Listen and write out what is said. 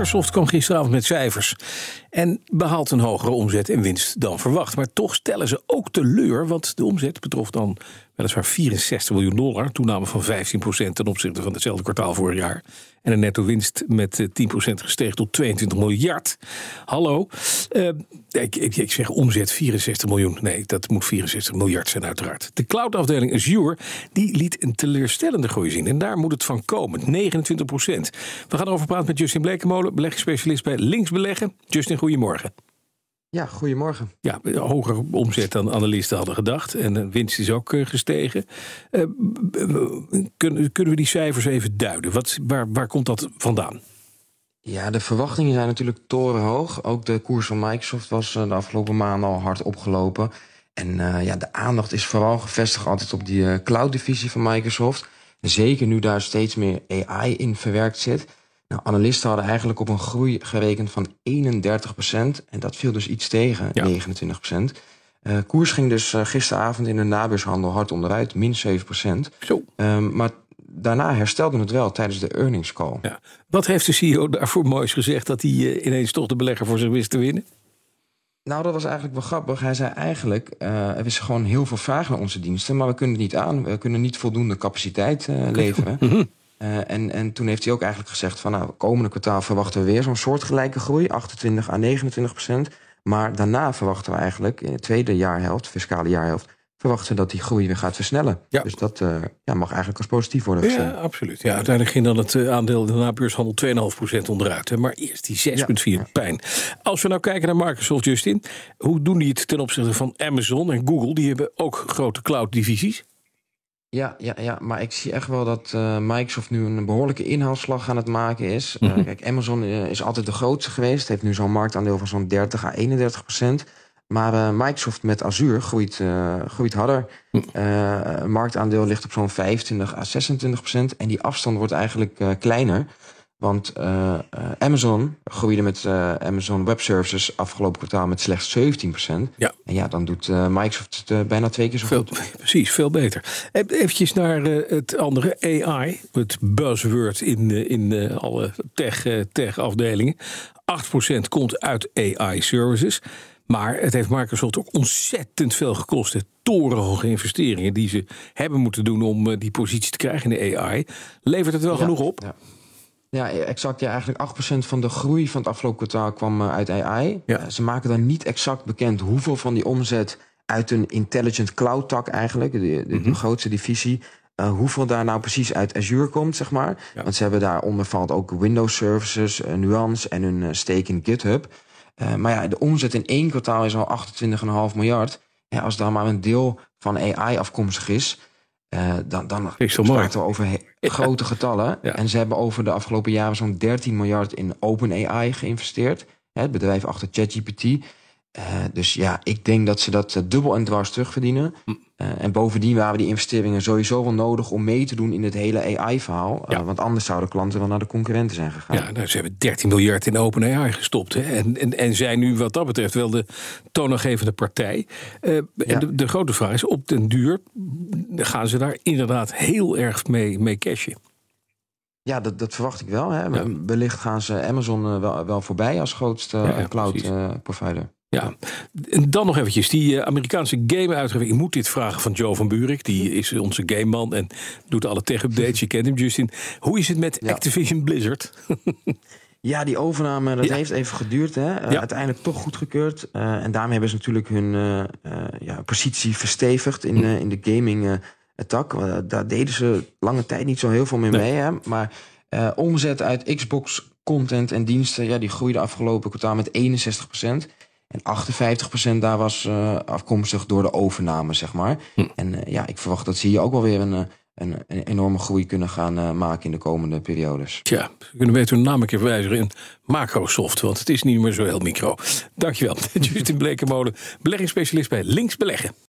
Microsoft kwam gisteravond met cijfers en behaalt een hogere omzet en winst dan verwacht. Maar toch stellen ze ook teleur, want de omzet betrof dan nou, dat is waar 64 miljoen dollar, toename van 15% ten opzichte van hetzelfde kwartaal vorig jaar. En een netto winst met 10% eh, gestegen tot 22 miljard. Hallo. Eh, ik, ik, ik, zeg omzet 64 miljoen. Nee, dat moet 64 miljard zijn uiteraard. De cloudafdeling Azure die liet een teleurstellende groei zien. En daar moet het van komen. 29%. We gaan erover praten met Justin Blekemolen, beleggingsspecialist bij Links Beleggen. Justin, goedemorgen. Ja, goedemorgen. Ja, hoger omzet dan analisten hadden gedacht. En de eh, winst is ook eh, gestegen. Eh, kunnen, kunnen we die cijfers even duiden? Wat, waar, waar komt dat vandaan? Ja, de verwachtingen zijn natuurlijk torenhoog. Ook de koers van Microsoft was de afgelopen maanden al hard opgelopen. En ja, de aandacht is vooral gevestigd altijd op die cloud-divisie van Microsoft. Zeker nu daar steeds meer AI in verwerkt zit. Nou, analisten hadden eigenlijk op een groei gerekend van 31 En dat viel dus iets tegen, 29 uh, eh, koers ging dus eh, gisteravond in de nabuurshandel hard onderuit, min 7 Zo. Ehm, maar daarna herstelde het wel tijdens de earnings call. Ja. Wat heeft de CEO daarvoor moois gezegd dat hij eh, ineens toch de belegger voor zich wist te winnen? Nou, dat was eigenlijk wel grappig. Hij zei eigenlijk, er is gewoon heel veel vraag naar onze diensten, maar we kunnen het niet aan. We kunnen niet voldoende capaciteit leveren. Mhm. Eh, en, en toen heeft hij ook eigenlijk gezegd van nou, komende kwartaal verwachten we weer zo'n soortgelijke groei, 28 à 29 procent. Maar daarna verwachten we eigenlijk in de tweede jaarhelft, fiscale jaarhelft, verwachten dat die groei weer gaat versnellen. Ja. Dus dat eh, ja, mag eigenlijk als positief worden gezien. Ja, absoluut. Ja, uiteindelijk ging dan het eh, aandeel de nabeurshandel 2,5% onderuit. Hè. Maar eerst die 6,4 pijn. Als we nou kijken naar Microsoft, Justin. Hoe doen die het ten opzichte van Amazon en Google? Die hebben ook grote cloud-divisies. Ja, ja, ja, maar ik zie echt wel dat eh, Microsoft nu een behoorlijke inhaalslag aan het maken is. Eh, mhm. kijk, Amazon eh, is altijd de grootste geweest, heeft nu zo'n marktaandeel van zo'n 30 à 31 procent. Maar Microsoft met Azure groeit, groeit harder. Mhm. marktaandeel ligt op zo'n 25 à 26 procent. En die afstand wordt eigenlijk kleiner. Want eh, eh, Amazon groeide met eh, Amazon Web Services afgelopen kwartaal met slechts 17%. Ja. En ja, dan doet Microsoft het bijna twee keer zo veel, Precies, veel beter. Even naar het andere, AI. Het buzzword in, in alle tech-afdelingen. 8% komt uit AI-services. Maar het heeft Microsoft ook ontzettend veel gekost. Torenhoge investeringen die ze hebben moeten doen om die positie te krijgen in de AI. Levert het wel genoeg op? Ja. Ja, exact. Ja, eigenlijk 8% van de groei van het afgelopen kwartaal kwam eh, uit AI. Ja. Eh, ze maken dan niet exact bekend hoeveel van die omzet uit een intelligent cloud tak eigenlijk, de, de, mhm. grootste divisie, eh, hoeveel daar nou precies uit Azure komt, zeg maar. Want ze hebben daaronder valt ook Windows Services, Nuance en hun uh, stake in GitHub. maar ja, de omzet in één kwartaal is al 28,5 miljard. Ja, als daar maar een deel van AI afkomstig is, eh, dan dan we over grote getallen. En ze hebben over de afgelopen jaren zo'n 13 miljard in OpenAI geïnvesteerd. Het bedrijf achter ChatGPT. Eh, dus ja, ik denk dat ze dat eh, dubbel en dwars terugverdienen. Eh, en bovendien waren die investeringen sowieso wel nodig om mee te doen in het hele AI-verhaal. want anders zouden klanten wel naar de concurrenten zijn gegaan. Ja, nou, ze hebben 13 miljard in OpenAI gestopt. Hè? En, en, en zijn nu wat dat betreft wel de toonaangevende partij. de, grote vraag is, op den duur gaan ze daar inderdaad heel erg mee, mee cashen. Ja, dat, dat verwacht ik wel. Hè. Wellicht gaan ze Amazon wel, wel voorbij als grootste cloud provider. Ja, en dan nog eventjes. Die eh, Amerikaanse game-uitgever. Ik moet dit vragen van Joe van Buurik. Die is onze gameman en doet alle tech-updates. Je kent hem, Justin. Hoe is het met Activision Blizzard? Ja, die overname, dat heeft even geduurd. Hè? Eh, uiteindelijk toch goedgekeurd. Uh, en daarmee hebben ze natuurlijk hun ja, positie verstevigd in, hm. in de gaming attack. daar deden ze lange tijd niet zo heel veel mee. Hè? Maar omzet uit Xbox content en diensten... Ja, die groeide afgelopen kwartaal met 61 en 58% daar was eh, afkomstig door de overname, zeg maar. Hm. En eh, ja, ik verwacht dat ze hier ook wel weer een, eh, een, een enorme groei kunnen gaan maken in de komende periodes. Tja, we kunnen beter hun naam een keer in Microsoft, want het is niet meer zo heel micro. Dankjewel, Justin Blekenmolen, beleggingsspecialist bij Links Beleggen.